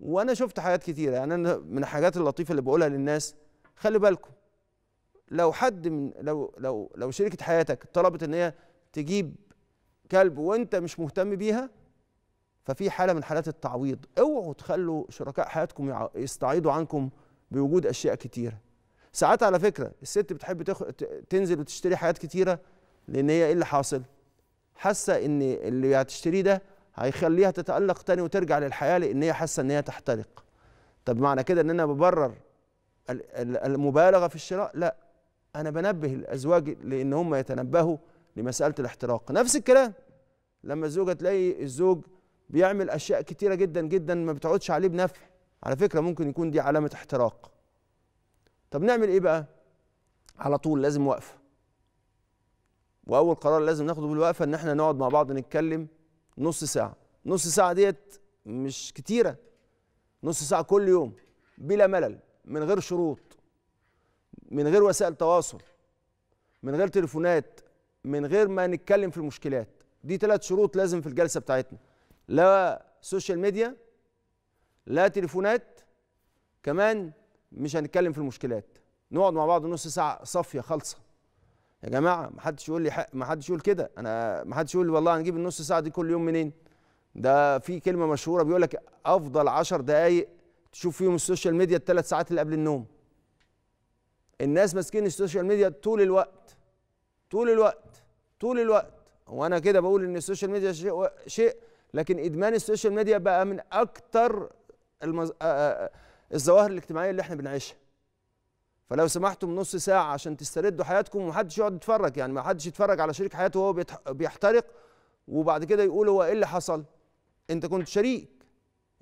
وانا شفت حاجات كتيره يعني انا من الحاجات اللطيفه اللي بقولها للناس خلي بالكم لو حد من لو لو لو شركه حياتك طلبت ان هي تجيب كلب وانت مش مهتم بيها ففي حاله من حالات التعويض اوعوا تخلوا شركاء حياتكم يستعيضوا عنكم بوجود اشياء كتيره ساعات على فكره الست بتحب تخ... تنزل وتشتري حاجات كتيره لان هي ايه اللي حاصل حاسه ان اللي هتشتريه ده هيخليها تتألق تاني وترجع للحياة لأن هي حاسة إن هي تحترق طب معنى كده إن أنا ببرر المبالغة في الشراء لا أنا بنبه الأزواج لأن هم يتنبهوا لمسألة الاحتراق نفس الكلام لما الزوجة تلاقي الزوج بيعمل أشياء كتيرة جدا جدا ما بتعودش عليه بنفع على فكرة ممكن يكون دي علامة احتراق طب نعمل إيه بقى على طول لازم وقفة وأول قرار لازم ناخده بالوقفة إن إحنا نقعد مع بعض نتكلم نص ساعه نص ساعه ديت مش كتيره نص ساعه كل يوم بلا ملل من غير شروط من غير وسائل تواصل من غير تليفونات من غير ما نتكلم في المشكلات دي ثلاث شروط لازم في الجلسه بتاعتنا لا سوشيال ميديا لا تليفونات كمان مش هنتكلم في المشكلات نقعد مع بعض نص ساعه صافيه خالصه يا جماعه ما حدش يقول لي ما حدش يقول كده انا ما حدش يقول لي والله هنجيب النص ساعه دي كل يوم منين ده في كلمه مشهوره بيقول لك افضل 10 دقائق تشوف فيهم السوشيال ميديا الثلاث ساعات اللي قبل النوم الناس ماسكين السوشيال ميديا طول الوقت طول الوقت طول الوقت وانا كده بقول ان السوشيال ميديا شيء شيء لكن ادمان السوشيال ميديا بقى من اكتر المز... الظواهر الاجتماعيه اللي احنا بنعيشها فلو سمحتم نص ساعه عشان تستردوا حياتكم ومحدش يقعد يتفرج يعني ما حدش يتفرج على شريك حياته وهو بيحترق وبعد كده يقول هو ايه اللي حصل انت كنت شريك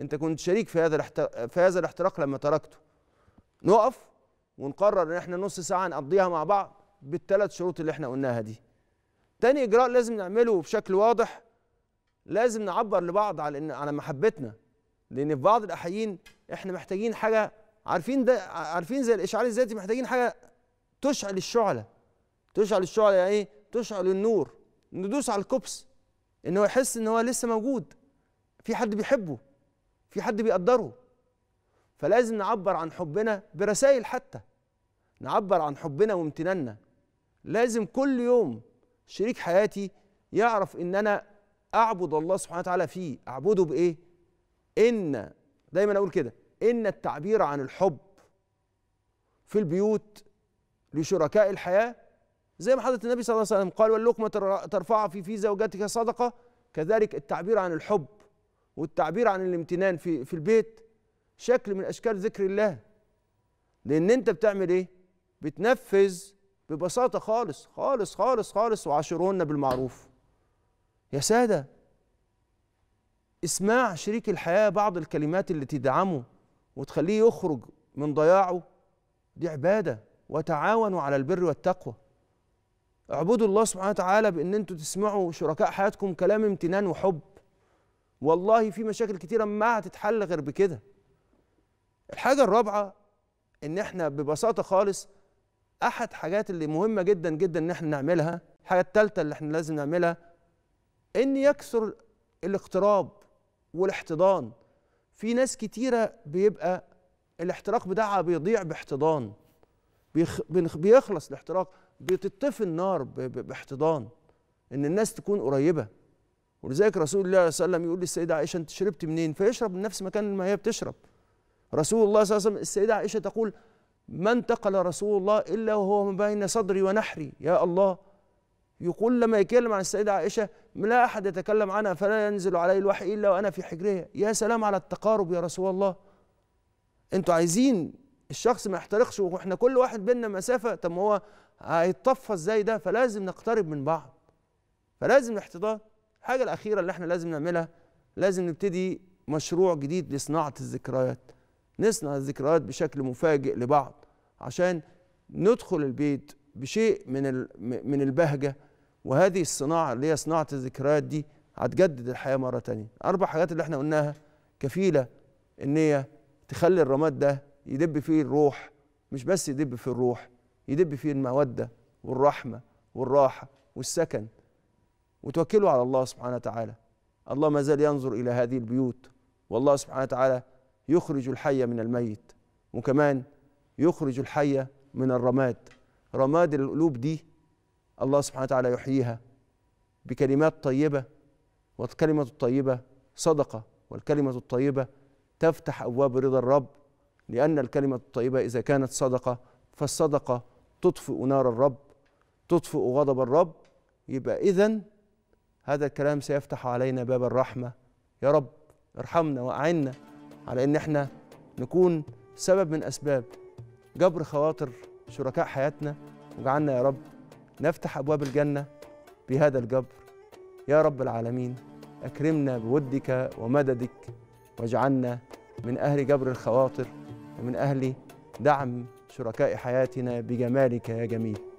انت كنت شريك في هذا في هذا الاحتراق لما تركته نقف ونقرر ان احنا نص ساعه نقضيها مع بعض بالثلاث شروط اللي احنا قلناها دي تاني اجراء لازم نعمله بشكل واضح لازم نعبر لبعض على ان على محبتنا لان في بعض الاحيان احنا محتاجين حاجه عارفين ده عارفين زي الاشعال الذاتي محتاجين حاجه تشعل الشعله تشعل الشعله يعني ايه تشعل النور ندوس على الكبس ان هو يحس ان هو لسه موجود في حد بيحبه في حد بيقدره فلازم نعبر عن حبنا برسائل حتى نعبر عن حبنا وامتناننا لازم كل يوم شريك حياتي يعرف ان انا اعبد الله سبحانه وتعالى فيه اعبده بايه ان دايما اقول كده إن التعبير عن الحب في البيوت لشركاء الحياة زي ما حضرة النبي صلى الله عليه وسلم قال واللقمة ترفع في في زوجتك صدقة كذلك التعبير عن الحب والتعبير عن الامتنان في في البيت شكل من أشكال ذكر الله لأن أنت بتعمل إيه؟ بتنفذ ببساطة خالص خالص خالص خالص وعاشرونا بالمعروف يا سادة اسماع شريك الحياة بعض الكلمات اللي تدعمه وتخليه يخرج من ضياعه دي عباده وتعاونوا على البر والتقوى اعبدوا الله سبحانه وتعالى بان انتوا تسمعوا شركاء حياتكم كلام امتنان وحب والله في مشاكل كتيره ما هتتحل غير بكده الحاجه الرابعه ان احنا ببساطه خالص احد حاجات اللي مهمه جدا جدا ان احنا نعملها الحاجه الثالثه اللي احنا لازم نعملها ان يكثر الاقتراب والاحتضان في ناس كتيرة بيبقى الاحتراق بتاعها بيضيع باحتضان بيخلص الاحتراق بتطفي النار باحتضان ان الناس تكون قريبه ولذلك رسول الله صلى الله عليه وسلم يقول للسيده عائشه انت شربت منين فيشرب من نفس مكان ما هي بتشرب رسول الله صلى الله عليه وسلم السيده عائشه تقول ما انتقل رسول الله الا وهو ما بين صدري ونحري يا الله يقول لما يتكلم عن السيده عائشه لا أحد يتكلم عنها فلا ينزل علي الوحي إلا وأنا في حجرها يا سلام على التقارب يا رسول الله أنتوا عايزين الشخص ما يحترقش وإحنا كل واحد بينا مسافة طب ما هو هيتطفى إزاي ده فلازم نقترب من بعض فلازم الاحتضان الحاجة الأخيرة اللي إحنا لازم نعملها لازم نبتدي مشروع جديد لصناعة الذكريات نصنع الذكريات بشكل مفاجئ لبعض عشان ندخل البيت بشيء من من البهجه وهذه الصناعه اللي هي صناعه الذكريات دي هتجدد الحياه مره تانية اربع حاجات اللي احنا قلناها كفيله ان هي تخلي الرماد ده يدب فيه الروح مش بس يدب فيه الروح يدب فيه الموده والرحمه والراحه والسكن وتوكلوا على الله سبحانه وتعالى الله ما زال ينظر الى هذه البيوت والله سبحانه وتعالى يخرج الحي من الميت وكمان يخرج الحي من الرماد رماد القلوب دي الله سبحانه وتعالى يحييها بكلمات طيبة والكلمة الطيبة صدقة والكلمة الطيبة تفتح أبواب رضا الرب لأن الكلمة الطيبة إذا كانت صدقة فالصدقة تطفئ نار الرب تطفئ غضب الرب يبقى إذا هذا الكلام سيفتح علينا باب الرحمة يا رب ارحمنا وأعنا على إن احنا نكون سبب من أسباب جبر خواطر شركاء حياتنا وجعلنا يا رب نفتح أبواب الجنة بهذا الجبر يا رب العالمين أكرمنا بودك ومددك واجعلنا من أهل جبر الخواطر ومن أهل دعم شركاء حياتنا بجمالك يا جميل